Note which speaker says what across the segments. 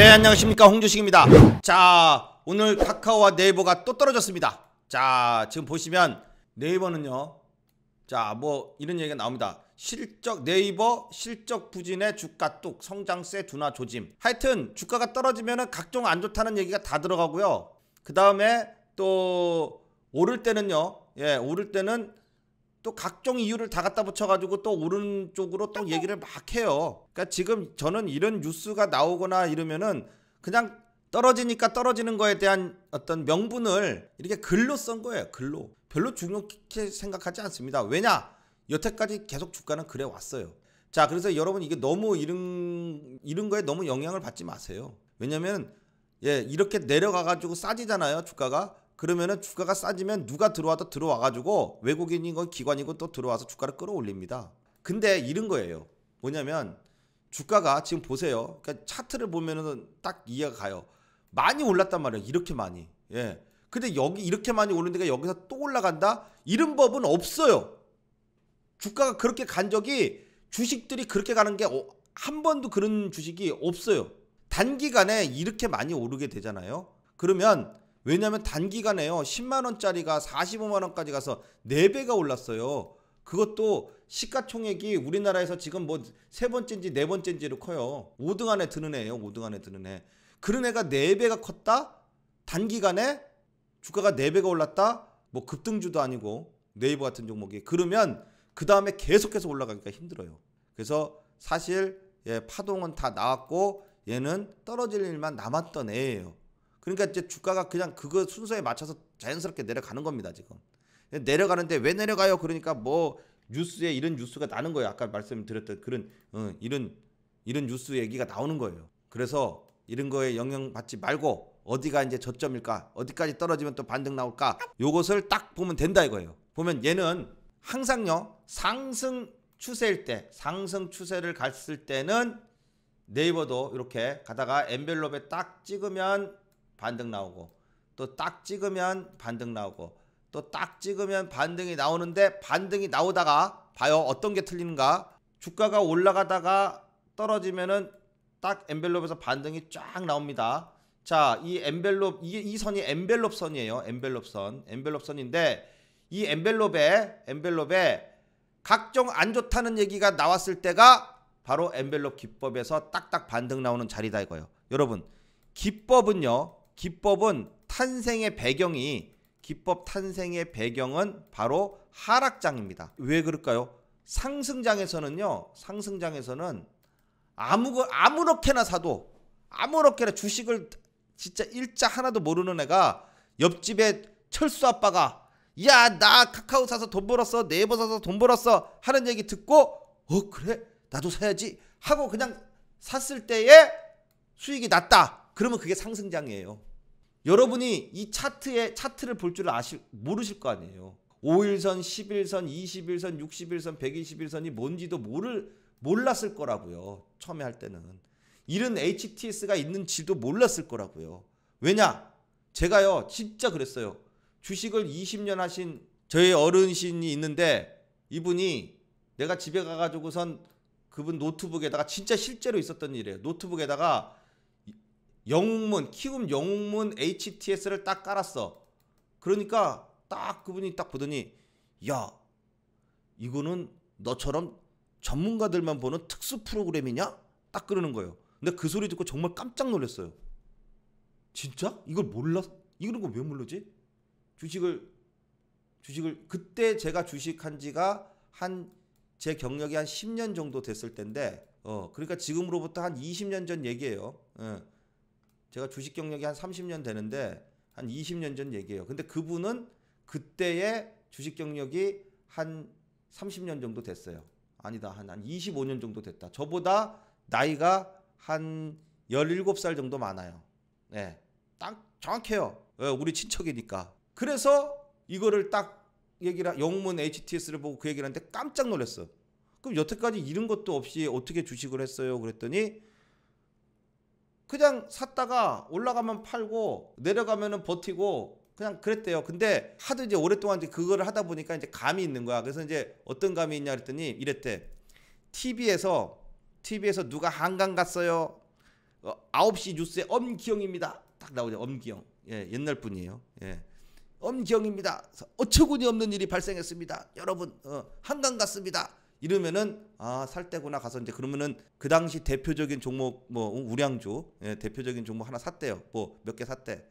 Speaker 1: 예 안녕하십니까 홍주식입니다 자 오늘 카카오와 네이버가 또 떨어졌습니다 자 지금 보시면 네이버는요 자 뭐 이런 얘기가 나옵니다 실적 네이버 실적 부진의 주가 뚝 성장세 둔화 조짐 하여튼 주가가 떨어지면 각종 안 좋다는 얘기가 다 들어가고요 그 다음에 또 오를 때는요 예 오를 때는 또 각종 이유를 다 갖다 붙여가지고 또 오른쪽으로 또 얘기를 막 해요. 그러니까 지금 저는 이런 뉴스가 나오거나 이러면은 그냥 떨어지니까 떨어지는 거에 대한 어떤 명분을 이렇게 글로 쓴 거예요. 글로. 별로 중요하게 생각하지 않습니다. 왜냐? 여태까지 계속 주가는 그래 왔어요. 자, 그래서 여러분 이게 너무 이런 이런 거에 너무 영향을 받지 마세요. 왜냐면 예, 이렇게 내려가 가지고 싸지잖아요, 주가가. 그러면은 주가가 싸지면 누가 들어와도 들어와가지고 외국인이건 기관이건 또 들어와서 주가를 끌어올립니다. 근데 이런 거예요. 뭐냐면 주가가 지금 보세요. 그러니까 차트를 보면은 딱 이해가 가요. 많이 올랐단 말이에요. 이렇게 많이. 예. 근데 여기 이렇게 많이 오는 데가 여기서 또 올라간다? 이런 법은 없어요. 주가가 그렇게 간 적이 주식들이 그렇게 가는 게한 어, 번도 그런 주식이 없어요. 단기간에 이렇게 많이 오르게 되잖아요. 그러면 왜냐하면 단기간에요. 10만 원짜리가 45만 원까지 가서 4배가 올랐어요. 그것도 시가총액이 우리나라에서 지금 뭐 세 번째인지 네 번째인지로 커요. 5등 안에 드는 애예요. 5등 안에 드는 애. 그런 애가 4배가 컸다? 단기간에 주가가 4배가 올랐다? 뭐 급등주도 아니고 네이버 같은 종목이 그러면 그 다음에 계속해서 올라가기가 힘들어요. 그래서 사실 예, 파동은 다 나왔고 얘는 떨어질 일만 남았던 애예요. 그러니까 이제 주가가 그냥 그거 순서에 맞춰서 자연스럽게 내려가는 겁니다 지금 내려가는데 왜 내려가요 그러니까 뭐 뉴스에 이런 뉴스가 나는 거예요 아까 말씀드렸던 그런 어, 이런 이런 뉴스 얘기가 나오는 거예요 그래서 이런 거에 영향받지 말고 어디가 이제 저점일까 어디까지 떨어지면 또 반등 나올까 요것을 딱 보면 된다 이거예요 보면 얘는 항상요 상승 추세일 때 상승 추세를 갔을 때는 네이버도 이렇게 가다가 엔벨롭에 딱 찍으면 반등 나오고 또 딱 찍으면 반등 나오고 또 딱 찍으면 반등이 나오는데 반등이 나오다가 봐요 어떤 게 틀리는가 주가가 올라가다가 떨어지면은 딱 엔벨롭에서 반등이 쫙 나옵니다 자이 엔벨롭 이게 이 선이 엔벨롭 선이에요 엔벨롭 선 엔벨롭 선인데 이 엔벨롭에 엔벨롭에 각종 안 좋다는 얘기가 나왔을 때가 바로 엔벨롭 기법에서 딱딱 반등 나오는 자리다 이거예요. 여러분 기법은요 기법은 탄생의 배경이 기법 탄생의 배경은 바로 하락장입니다. 왜 그럴까요? 상승장에서는요. 상승장에서는 아무 아무렇게나 사도 아무렇게나 주식을 진짜 일자 하나도 모르는 애가 옆집에 철수 아빠가 야 나 카카오 사서 돈 벌었어 네이버 사서 돈 벌었어 하는 얘기 듣고 어 그래 나도 사야지 하고 그냥 샀을 때에 수익이 났다 그러면 그게 상승장이에요. 여러분이 이 차트에 차트를 볼 줄 아실 모르실 거 아니에요. 5일선, 1 1선 20일선, 60일선, 120일선이 뭔지도 모를 몰랐을 거라고요. 처음에 할 때는 이런 HTS가 있는지도 몰랐을 거라고요. 왜냐? 제가요 진짜 그랬어요. 주식을 20년 하신 저의 어른신이 있는데 이분이 내가 집에 가가지고선 그분 노트북에다가 진짜 실제로 있었던 일이에요. 노트북에다가 영웅문 키움 영웅문 HTS를 딱 깔았어. 그러니까 딱 그분이 딱 보더니 야 이거는 너처럼 전문가들만 보는 특수 프로그램이냐? 딱 그러는 거예요. 근데 그 소리 듣고 정말 깜짝 놀랐어요. 진짜? 이걸 몰라? 이런 거왜 모르지? 주식을 주식을 그때 제가 주식한 지가 한 제 경력이 한 10년 정도 됐을 때데어 그러니까 지금으로부터 한 20년 전 얘기예요. 예. 제가 주식 경력이 한 30년 되는데 한 20년 전 얘기예요. 근데 그분은 그때의 주식 경력이 한 30년 정도 됐어요. 아니다. 한, 한 25년 정도 됐다. 저보다 나이가 한 17살 정도 많아요. 네. 딱 정확해요. 네, 우리 친척이니까. 그래서 이거를 딱 얘기를, 영문 HTS를 보고 그 얘기를 하는데 깜짝 놀랐어. 그럼 여태까지 잃은 것도 없이 어떻게 주식을 했어요? 그랬더니 그냥 샀다가 올라가면 팔고 내려가면은 버티고 그냥 그랬대요. 근데 하도 이제 오랫동안 이제 그거를 하다 보니까 이제 감이 있는 거야. 그래서 이제 어떤 감이 있냐 그랬더니 이랬대. TV에서 TV에서 누가 한강 갔어요. 어, 9시 뉴스에 엄기영입니다. 딱 나오죠. 엄기영. 예, 옛날 분이에요. 예. 엄기영입니다. 어처구니 없는 일이 발생했습니다. 여러분, 어, 한강 갔습니다. 이러면은 아 살 때구나 가서 이제 그러면은 그 당시 대표적인 종목 뭐 우량주 예, 대표적인 종목 하나 샀대요 뭐 몇 개 샀대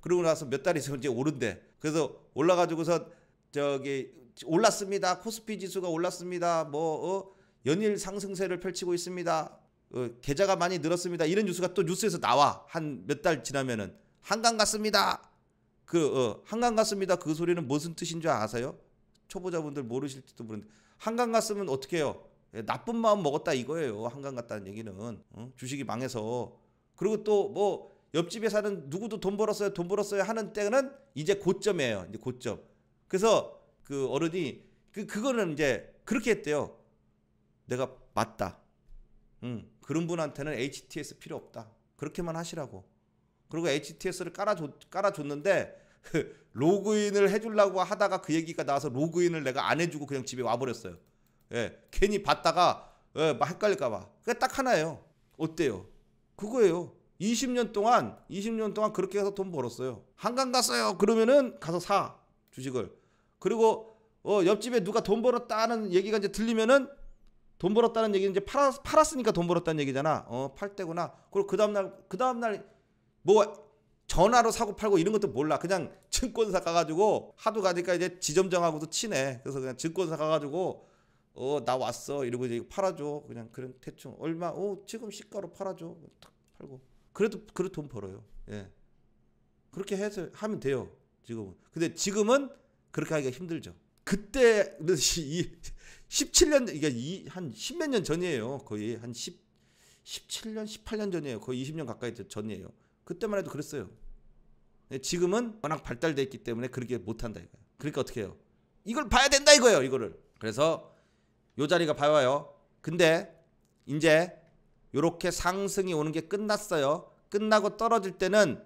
Speaker 1: 그러고 나서 몇달 있으면 이제 오른대 그래서 올라가지고서 저기 올랐습니다 코스피 지수가 올랐습니다 뭐 어, 연일 상승세를 펼치고 있습니다 어, 계좌가 많이 늘었습니다 이런 뉴스가 또 뉴스에서 나와 한 몇 달 지나면은 한강 갔습니다 그 어, 한강 갔습니다 그 소리는 무슨 뜻인 줄 아세요 초보자분들 모르실지도 모르는데 한강 갔으면 어떻게 해요? 예, 나쁜 마음 먹었다 이거예요. 한강 갔다는 얘기는 주식이 망해서 그리고 또 뭐 옆집에 사는 누구도 돈 벌었어요, 돈 벌었어요 하는 때는 이제 고점이에요. 이제 고점. 그래서 그 어른이 그 그거는 이제 그렇게 했대요. 내가 맞다. 응. 그런 분한테는 HTS 필요 없다. 그렇게만 하시라고. 그리고 HTS를 깔아 깔아줬는데 그 로그인을 해주려고 하다가 그 얘기가 나와서 로그인을 내가 안 해주고 그냥 집에 와버렸어요. 예, 괜히 봤다가 예, 막 헷갈릴까봐. 그게 딱 하나예요. 어때요? 그거예요. 20년 동안 20년 동안 그렇게 해서 돈 벌었어요. 한강 갔어요. 그러면은 가서 사 주식을. 그리고 어, 옆집에 누가 돈 벌었다는 얘기가 이제 들리면은 돈 벌었다는 얘기는 이제 팔았, 팔았으니까 돈 벌었다는 얘기잖아. 어, 팔 때구나. 그리고 그 다음날, 그 다음날, 뭐, 전화로 사고 팔고 이런 것도 몰라. 그냥 증권사 가가지고 하도 가니까 이제 지점장하고도 친해. 그래서 그냥 증권사 가가지고 어 나 왔어 이러고 이제 팔아줘. 그냥 그런 대충 얼마 어 지금 시가로 팔아줘. 탁 팔고 그래도 그래 도돈 벌어요. 예 그렇게 해서 하면 돼요. 지금은 근데 지금은 그렇게 하기가 힘들죠. 그때 이 17년 이게 그한 10몇 년 전이에요. 거의 한 10, 17년 18년 전이에요. 거의 20년 가까이 전이에요. 그때만 해도 그랬어요. 예, 지금은 워낙 발달돼 있기 때문에 그렇게 못한다 이거예요. 그러니까 어떻게 해요? 이걸 봐야 된다 이거예요. 이거를. 그래서 요 자리가 봐요. 근데 이제 요렇게 상승이 오는 게 끝났어요. 끝나고 떨어질 때는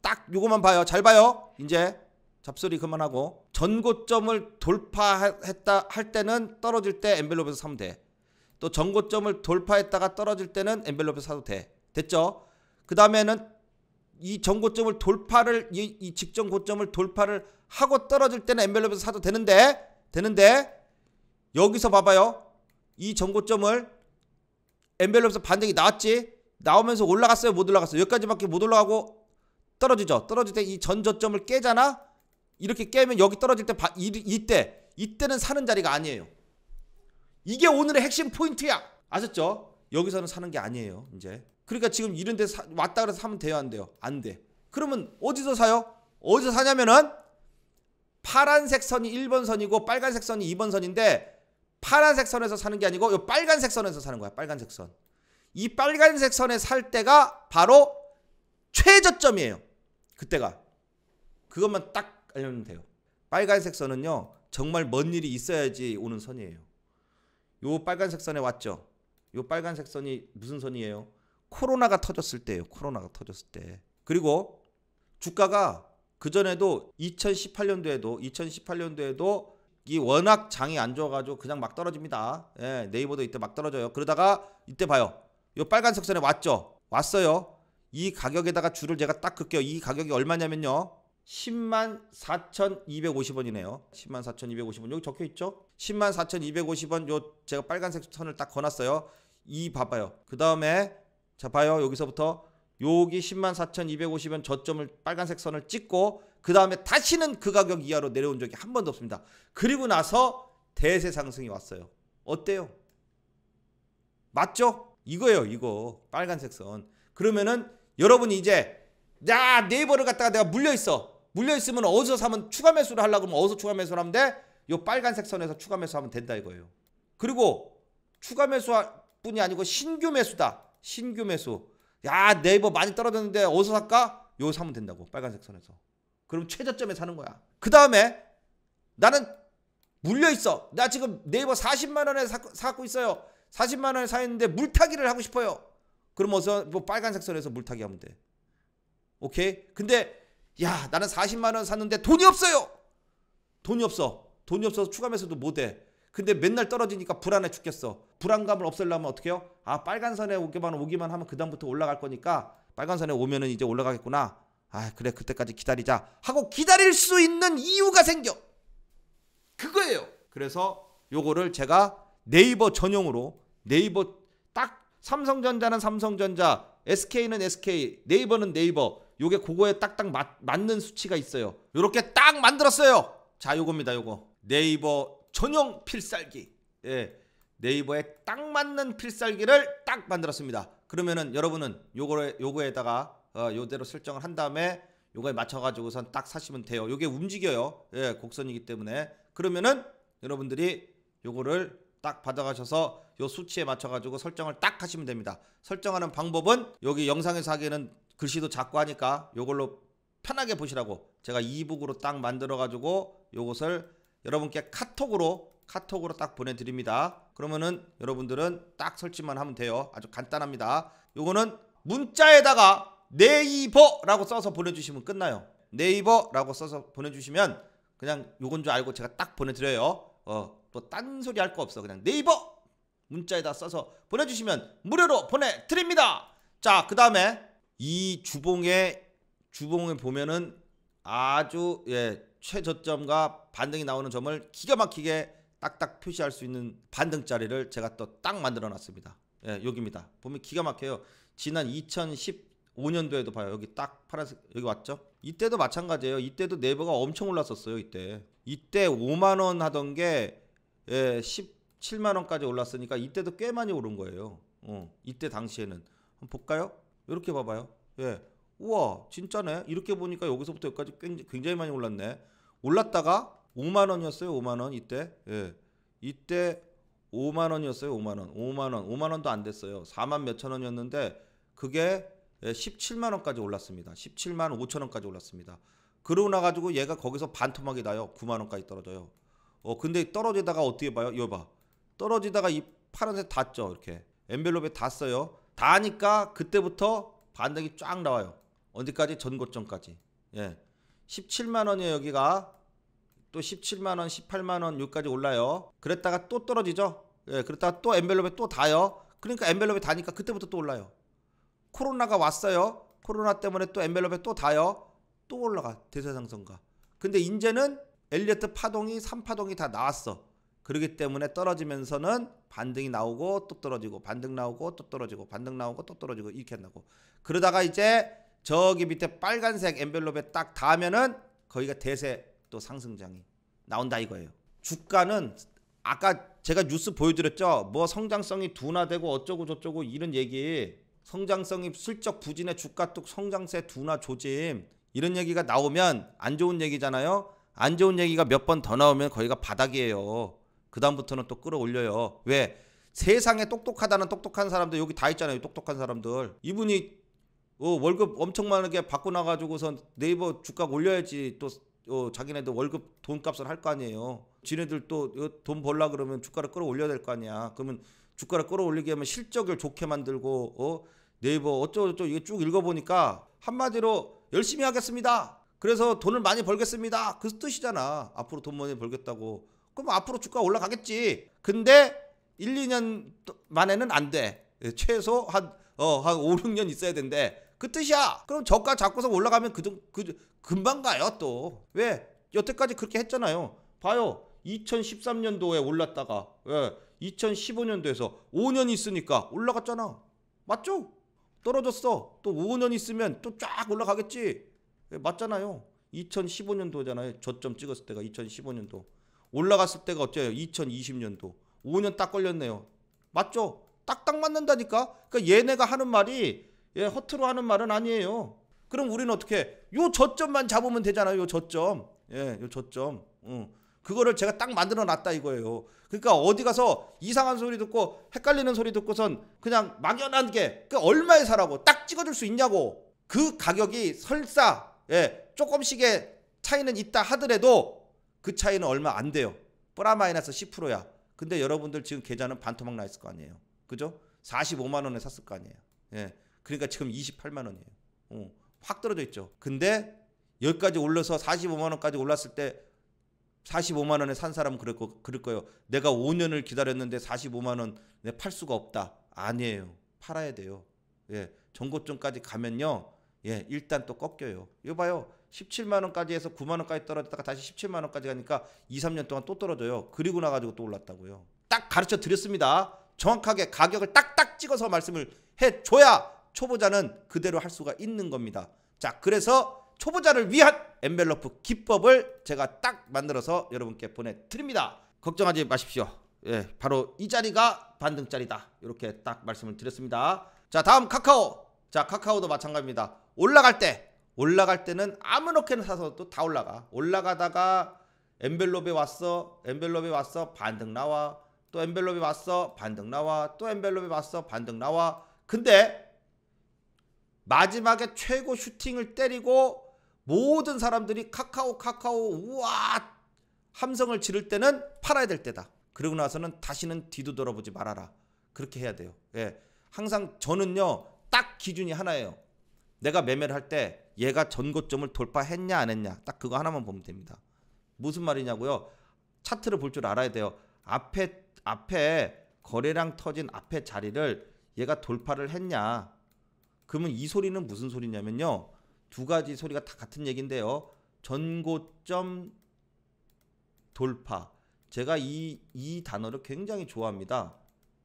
Speaker 1: 딱 요거만 봐요. 잘 봐요. 이제 잡소리 그만하고 전고점을 돌파했다 할 때는 떨어질 때 엔벨롭에서 사면 돼. 또 전고점을 돌파했다가 떨어질 때는 엔벨롭에서 사도 돼. 됐죠? 그 다음에는 이 전고점을 돌파를 이, 이 직전 고점을 돌파를 하고 떨어질 때는 엠벨롭에서 사도 되는데 되는데 여기서 봐봐요. 이 전고점을 엠벨롭에서 반등이 나왔지. 나오면서 올라갔어요. 못 올라갔어요. 여기까지밖에 못 올라가고 떨어지죠. 떨어질 때 이 전저점을 깨잖아. 이렇게 깨면 여기 떨어질 때 바, 이, 이때 이때는 사는 자리가 아니에요. 이게 오늘의 핵심 포인트야. 아셨죠? 여기서는 사는 게 아니에요. 이제 그러니까 지금 이런 데 왔다 그래서 사면 돼요 안 돼요? 안 돼. 그러면 어디서 사요? 어디서 사냐면은 파란색 선이 1번 선이고 빨간색 선이 2번 선인데 파란색 선에서 사는 게 아니고 이 빨간색 선에서 사는 거야. 빨간색 선. 이 빨간색 선에 살 때가 바로 최저점이에요. 그때가. 그것만 딱 알려면 돼요. 빨간색 선은요. 정말 먼 일이 있어야지 오는 선이에요. 요 빨간색 선에 왔죠. 요 빨간색 선이 무슨 선이에요? 코로나가 터졌을 때예요. 코로나가 터졌을 때. 그리고 주가가 그전에도 2018년도에도 2018년도에도 이 워낙 장이 안 좋아가지고 그냥 막 떨어집니다. 예, 네이버도 이때 막 떨어져요. 그러다가 이때 봐요. 이 빨간색 선에 왔죠. 왔어요. 이 가격에다가 줄을 제가 딱긋게이 가격이 얼마냐면요. 10만 4,250원이네요. 10만 4,250원. 여기 적혀 있죠? 10만 4,250원. 요 제가 빨간색 선을 딱 거놨어요. 이 봐봐요. 그 다음에 자 봐요 여기서부터 여기 10만 4,250원 저점을 빨간색 선을 찍고 그 다음에 다시는 그 가격 이하로 내려온 적이 한 번도 없습니다. 그리고 나서 대세 상승이 왔어요. 어때요? 맞죠? 이거예요 이거 빨간색 선 그러면은 여러분이 이제 야 네이버를 갖다가 내가 물려있어 물려있으면 어디서 사면 추가 매수를 하려고 그러면 어디서 추가 매수를 하면 돼? 요 빨간색 선에서 추가 매수하면 된다 이거예요 그리고 추가 매수 뿐이 아니고 신규 매수다 신규 매수. 야, 네이버 많이 떨어졌는데 어디서 살까? 여기 사면 된다고. 빨간색 선에서. 그럼 최저점에 사는 거야. 그 다음에 나는 물려 있어. 나 지금 네이버 40만 원에 사, 사고 있어요. 40만 원에 사있는데 물타기를 하고 싶어요. 그럼 어서 뭐 빨간색 선에서 물타기 하면 돼. 오케이? 근데 야, 나는 40만 원 샀는데 돈이 없어요. 돈이 없어. 돈이 없어서 추가 매수도 못 해. 근데 맨날 떨어지니까 불안해 죽겠어. 불안감을 없애려면 어떻게 해요? 아, 빨간 선에 오기만 오기만 하면 그다음부터 올라갈 거니까 빨간 선에 오면은 이제 올라가겠구나. 아, 그래. 그때까지 기다리자. 하고 기다릴 수 있는 이유가 생겨. 그거예요. 그래서 요거를 제가 네이버 전용으로 네이버 딱 삼성전자는 삼성전자, SK는 SK, 네이버는 네이버. 요게 그거에 딱딱 맞, 맞는 수치가 있어요. 요렇게 딱 만들었어요. 자, 요겁니다. 요거. 네이버 전용 필살기 예, 네이버에 딱 맞는 필살기를 딱 만들었습니다 그러면은 여러분은 요거에 요거에다가 어, 요대로 설정을 한 다음에 요거에 맞춰가지고선 딱 사시면 돼요 요게 움직여요 예, 곡선이기 때문에 그러면은 여러분들이 요거를 딱 받아가셔서 요 수치에 맞춰가지고 설정을 딱 하시면 됩니다 설정하는 방법은 여기 영상에서 하기에는 글씨도 작고 하니까 요걸로 편하게 보시라고 제가 이북으로 딱 만들어가지고 요것을 여러분께 카톡으로 카톡으로 딱 보내드립니다. 그러면은 여러분들은 딱 설치만 하면 돼요. 아주 간단합니다. 요거는 문자에다가 네이버라고 써서 보내주시면 끝나요. 네이버라고 써서 보내주시면 그냥 요건 줄 알고 제가 딱 보내드려요. 어, 또 딴소리 할 거 없어. 그냥 네이버 문자에다 써서 보내주시면 무료로 보내드립니다. 자, 그 다음에 이 주봉에 주봉을 보면은 아주 예 최저점과 반등이 나오는 점을 기가 막히게 딱딱 표시할 수 있는 반등 자리를 제가 또 딱 만들어 놨습니다. 예, 여기입니다. 보면 기가 막혀요. 지난 2015년도에도 봐요. 여기 딱 파란색 여기 왔죠? 이때도 마찬가지예요. 이때도 네버가 엄청 올랐었어요. 이때. 이때 5만 원 하던 게 예, 17만 원까지 올랐으니까 이때도 꽤 많이 오른 거예요. 어, 이때 당시에는 한번 볼까요? 이렇게 봐봐요. 예. 우와, 진짜네. 이렇게 보니까 여기서부터 여기까지 굉장히 많이 올랐네. 올랐다가 5만 원이었어요. 5만 원 이때. 예. 이때 5만 원이었어요. 5만 원. 5만 원. 5만 원도 안 됐어요. 4만 몇천 원이었는데 그게 17만 예, 원까지 올랐습니다. 17만 5천 원까지 올랐습니다. 그러고 나 가지고 얘가 거기서 반토막이 나요. 9만 원까지 떨어져요. 어 근데 떨어지다가 어떻게 봐요? 이거 봐. 떨어지다가 이 파란색 닿죠. 이렇게. 엔벨롭에 닿았어요. 닿으니까 그때부터 반등이 쫙 나와요. 언제까지? 전고점까지. 예. 17만 원이에요, 여기가. 또 17만 원, 18만 원 여기까지 올라요. 그랬다가 또 떨어지죠. 예, 그랬다가 또 엔벨롭에 또 닿아요. 그러니까 엔벨롭에 닿으니까 그때부터 또 올라요. 코로나가 왔어요. 코로나 때문에 또 엔벨롭에 또 닿아요. 또 올라가 대세상승가. 근데 이제는 엘리어트 파동이 3파동이 다 나왔어. 그러기 때문에 떨어지면서는 반등이 나오고 또 떨어지고 반등 나오고 또 떨어지고 반등 나오고 또 떨어지고 이렇게 한다고. 그러다가 이제 저기 밑에 빨간색 엔벨롭에 딱 닿으면은 거기가 대세 또 상승장이 나온다 이거예요. 주가는 아까 제가 뉴스 보여드렸죠. 뭐 성장성이 둔화되고 어쩌고 저쩌고 이런 얘기 성장성이 슬쩍 부진해 주가 뚝 성장세 둔화 조짐 이런 얘기가 나오면 안 좋은 얘기잖아요. 안 좋은 얘기가 몇 번 더 나오면 거기가 바닥이에요. 그다음부터는 또 끌어올려요. 왜? 세상에 똑똑하다는 똑똑한 사람들 여기 다 있잖아요. 똑똑한 사람들. 이분이 어, 월급 엄청 많게 받고 나가지고선 네이버 주가 올려야지 또 어, 자기네들 월급 돈값을 할 거 아니에요. 지네들 또 돈 벌라 그러면 주가를 끌어올려야 될 거 아니야. 그러면 주가를 끌어올리게 하면 실적을 좋게 만들고 어 네이버 어쩌고저쩌고 이게 쭉 읽어보니까 한마디로 열심히 하겠습니다. 그래서 돈을 많이 벌겠습니다. 그 뜻이잖아. 앞으로 돈 많이 벌겠다고. 그럼 앞으로 주가 올라가겠지. 근데 1, 2년 만에는 안 돼. 최소 한, 어, 한 5, 6년 있어야 된대. 그 뜻이야. 그럼 저가 잡고서 올라가면 그, 그 금방 가요 또. 왜? 여태까지 그렇게 했잖아요. 봐요. 2013년도에 올랐다가 예, 2015년도에서 5년 있으니까 올라갔잖아. 맞죠? 떨어졌어. 또 5년 있으면 또 쫙 올라가겠지. 예, 맞잖아요. 2015년도잖아요. 저점 찍었을 때가 2015년도. 올라갔을 때가 어째요? 2020년도. 5년 딱 걸렸네요. 맞죠? 딱딱 맞는다니까. 그러니까 얘네가 하는 말이 예, 허투루 하는 말은 아니에요. 그럼 우리는 어떻게 요 저점만 잡으면 되잖아요. 요 저점. 예, 요 저점. 응. 그거를 제가 딱 만들어 놨다 이거예요. 그러니까 어디 가서 이상한 소리 듣고 헷갈리는 소리 듣고선 그냥 막연한 게그 얼마에 사라고 딱 찍어줄 수 있냐고 그 가격이 설사 예, 조금씩의 차이는 있다 하더라도 그 차이는 얼마 안 돼요. 플라마이너스 10%야. 근데 여러분들 지금 계좌는 반토막 나 있을 거 아니에요. 그죠? 45만 원에 샀을 거 아니에요. 예. 그러니까 지금 28만 원이에요. 어, 확 떨어져 있죠. 근데 여기까지 올려서 45만 원까지 올랐을 때 45만 원에 산 사람은 그럴, 거, 그럴 거예요. 내가 5년을 기다렸는데 45만 원에 팔 수가 없다. 아니에요. 팔아야 돼요. 예. 전고점까지 가면요. 예, 일단 또 꺾여요. 이거 봐요. 17만 원까지 해서 9만 원까지 떨어졌다가 다시 17만 원까지 가니까 2, 3년 동안 또 떨어져요. 그리고 나 가지고 또 올랐다고요. 딱 가르쳐 드렸습니다. 정확하게 가격을 딱딱 찍어서 말씀을 해 줘야 초보자는 그대로 할 수가 있는 겁니다. 자, 그래서 초보자를 위한 엔벨로프 기법을 제가 딱 만들어서 여러분께 보내드립니다. 걱정하지 마십시오. 예, 바로 이 자리가 반등짜리다. 이렇게 딱 말씀을 드렸습니다. 자, 다음 카카오. 자, 카카오도 마찬가지입니다. 올라갈 때, 올라갈 때는 아무렇게나 사서 또 다 올라가. 올라가다가 엔벨롭에 왔어, 엔벨롭에 왔어, 반등 나와. 또 엔벨롭에 왔어, 반등 나와. 또 엔벨롭에 왔어, 반등 나와. 근데 마지막에 최고 슈팅을 때리고 모든 사람들이 카카오 카카오 우와 함성을 지를 때는 팔아야 될 때다. 그러고 나서는 다시는 뒤도 돌아보지 말아라. 그렇게 해야 돼요. 예. 항상 저는요. 딱 기준이 하나예요. 내가 매매를 할 때 얘가 전고점을 돌파했냐 안 했냐 딱 그거 하나만 보면 됩니다. 무슨 말이냐고요? 차트를 볼 줄 알아야 돼요. 앞에 앞에 거래량 터진 앞에 자리를 얘가 돌파를 했냐 그러면 이 소리는 무슨 소리냐면요. 두 가지 소리가 다 같은 얘긴데요. 전고점 돌파. 제가 이, 이 단어를 굉장히 좋아합니다.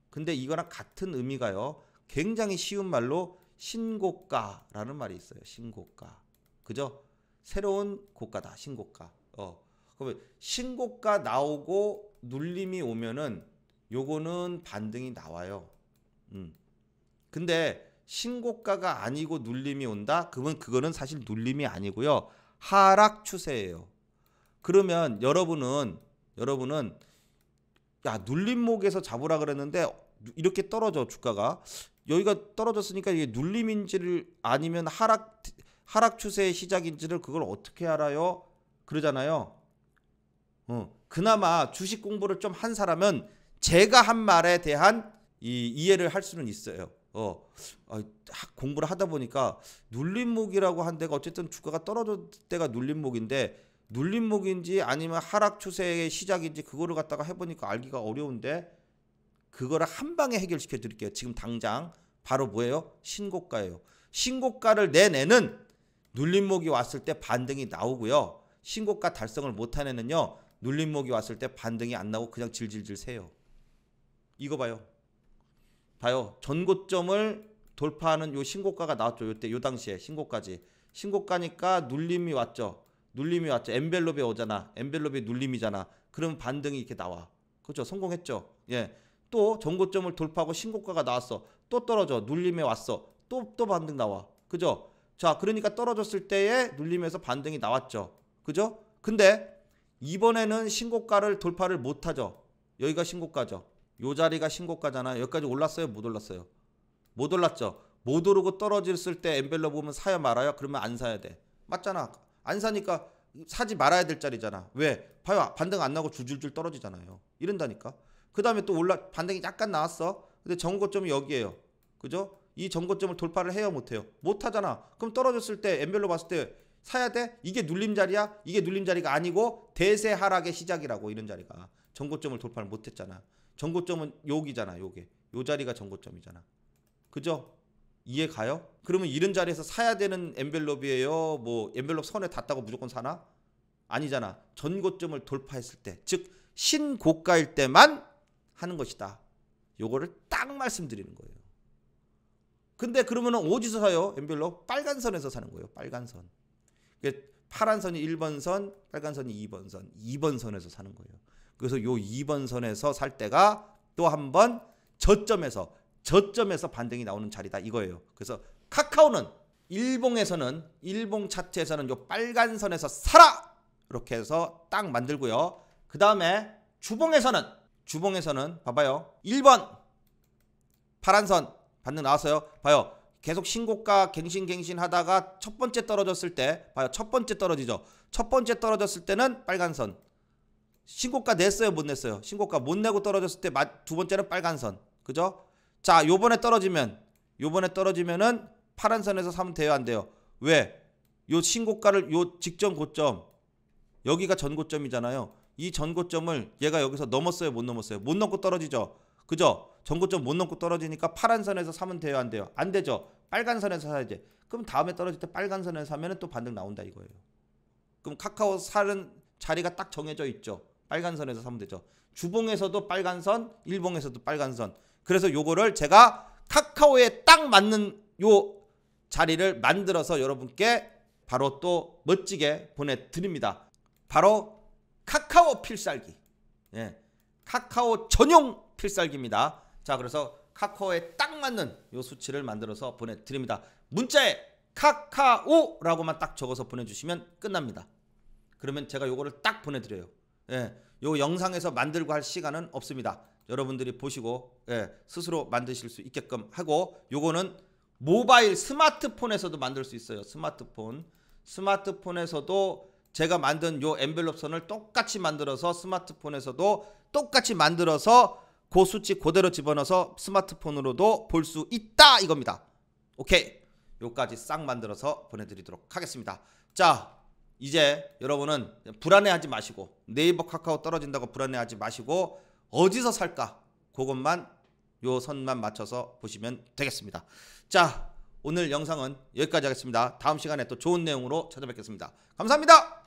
Speaker 1: 근데 이거랑 같은 의미가요. 굉장히 쉬운 말로 신고가라는 말이 있어요. 신고가. 그죠? 새로운 고가다. 신고가. 어. 그러면 신고가 나오고 눌림이 오면은 요거는 반등이 나와요. 음. 근데 신고가가 아니고 눌림이 온다? 그건 그거는 사실 눌림이 아니고요. 하락 추세예요. 그러면 여러분은 여러분은 야 눌림목에서 잡으라 그랬는데 이렇게 떨어져 주가가 여기가 떨어졌으니까 이게 눌림인지를 아니면 하락 하락 추세의 시작인지를 그걸 어떻게 알아요? 그러잖아요. 어, 그나마 주식 공부를 좀 한 사람은 제가 한 말에 대한 이, 이해를 할 수는 있어요. 어, 어, 공부를 하다 보니까 눌림목이라고 한 데가 어쨌든 주가가 떨어졌을 때가 눌림목인데 눌림목인지 아니면 하락 추세의 시작인지 그거를 갖다가 해보니까 알기가 어려운데 그거를 한 방에 해결시켜 드릴게요. 지금 당장 바로 뭐예요? 신고가예요. 신고가를 내내는 눌림목이 왔을 때 반등이 나오고요. 신고가 달성을 못한 애는요. 눌림목이 왔을 때 반등이 안나고 그냥 질질질 새요. 이거 봐요. 봐요. 전고점을 돌파하는 요 신고가가 나왔죠. 요때 요 당시에 신고까지. 신고가니까 눌림이 왔죠. 눌림이 왔죠. 엠벨롭이 오잖아. 엠벨롭이 눌림이잖아. 그럼 반등이 이렇게 나와. 그렇죠. 성공했죠. 예. 또 전고점을 돌파하고 신고가가 나왔어. 또 떨어져. 눌림에 왔어. 또 또 반등 나와. 그죠? 자, 그러니까 떨어졌을 때에 눌림에서 반등이 나왔죠. 그죠? 근데 이번에는 신고가를 돌파를 못 하죠. 여기가 신고가죠. 요 자리가 신고가잖아. 여기까지 올랐어요? 못 올랐어요? 못 올랐죠? 못 오르고 떨어졌을 때엠벨로 보면 사야 말아요? 그러면 안 사야 돼. 맞잖아. 안 사니까 사지 말아야 될 자리잖아. 왜? 봐요. 반등 안 나고 줄줄줄 떨어지잖아요. 이런다니까. 그 다음에 또 올라, 반등이 약간 나왔어. 근데 정고점이 여기에요. 그죠? 이 정고점을 돌파를 해요? 못해요? 못하잖아. 그럼 떨어졌을 때엠벨로 봤을 때 사야 돼? 이게 눌림자리야? 이게 눌림자리가 아니고 대세 하락의 시작이라고 이런 자리가. 정고점을 돌파를 못했잖아. 전고점은 여기잖아, 요게. 요 자리가 전고점이잖아. 그죠? 이해 가요? 그러면 이런 자리에서 사야 되는 엔벨롭이에요? 뭐 엔벨롭 선에 닿다고 무조건 사나? 아니잖아. 전고점을 돌파했을 때, 즉 신고가일 때만 하는 것이다. 요거를 딱 말씀드리는 거예요. 근데 그러면 어디서 사요? 엔벨롭 빨간 선에서 사는 거예요. 빨간 선. 그러니까 파란 선이 1번 선, 빨간 선이 2번 선, 2번 선에서 사는 거예요. 그래서 요 2번 선에서 살 때가 또 한 번 저점에서 저점에서 반등이 나오는 자리다 이거예요. 그래서 카카오는 일봉에서는 일봉 차트에서는 요 빨간 선에서 사라 이렇게 해서 딱 만들고요. 그 다음에 주봉에서는 주봉에서는 봐봐요. 1번 파란 선 반등 나왔어요. 봐요. 계속 신고가 갱신갱신 하다가 첫 번째 떨어졌을 때 봐요. 첫 번째 떨어지죠. 첫 번째 떨어졌을 때는 빨간 선. 신고가 냈어요, 못 냈어요? 신고가 못 내고 떨어졌을 때 두 번째는 빨간 선. 그죠? 자, 요번에 떨어지면 요번에 떨어지면은 파란 선에서 사면 돼요, 안 돼요? 왜? 요 신고가를 요 직전 고점 여기가 전고점이잖아요. 이 전고점을 얘가 여기서 넘었어요, 못 넘었어요? 못 넘고 떨어지죠. 그죠? 전고점 못 넘고 떨어지니까 파란 선에서 사면 돼요, 안 돼요? 안 되죠. 빨간 선에서 사야지. 그럼 다음에 떨어질 때 빨간 선에서 사면은 또 반등 나온다 이거예요. 그럼 카카오 사는 자리가 딱 정해져 있죠. 빨간 선에서 사면 되죠. 주봉에서도 빨간 선, 일봉에서도 빨간 선. 그래서 요거를 제가 카카오에 딱 맞는 요 자리를 만들어서 여러분께 바로 또 멋지게 보내드립니다. 바로 카카오 필살기. 예. 카카오 전용 필살기입니다. 자, 그래서 카카오에 딱 맞는 요 수치를 만들어서 보내드립니다. 문자에 카카오라고만 딱 적어서 보내주시면 끝납니다. 그러면 제가 요거를 딱 보내드려요. 예, 요 영상에서 만들고 할 시간은 없습니다. 여러분들이 보시고 예, 스스로 만드실 수 있게끔 하고 요거는 모바일 스마트폰에서도 만들 수 있어요. 스마트폰. 스마트폰에서도 제가 만든 요엠벨롭 선을 똑같이 만들어서 스마트폰에서도 똑같이 만들어서 그 수치 그대로 집어넣어서 스마트폰으로도 볼 수 있다 이겁니다. 오케이. 요까지 싹 만들어서 보내드리도록 하겠습니다. 자, 이제 여러분은 불안해하지 마시고 네이버 카카오 떨어진다고 불안해하지 마시고 어디서 살까 그것만 요 선만 맞춰서 보시면 되겠습니다. 자 오늘 영상은 여기까지 하겠습니다. 다음 시간에 또 좋은 내용으로 찾아뵙겠습니다. 감사합니다.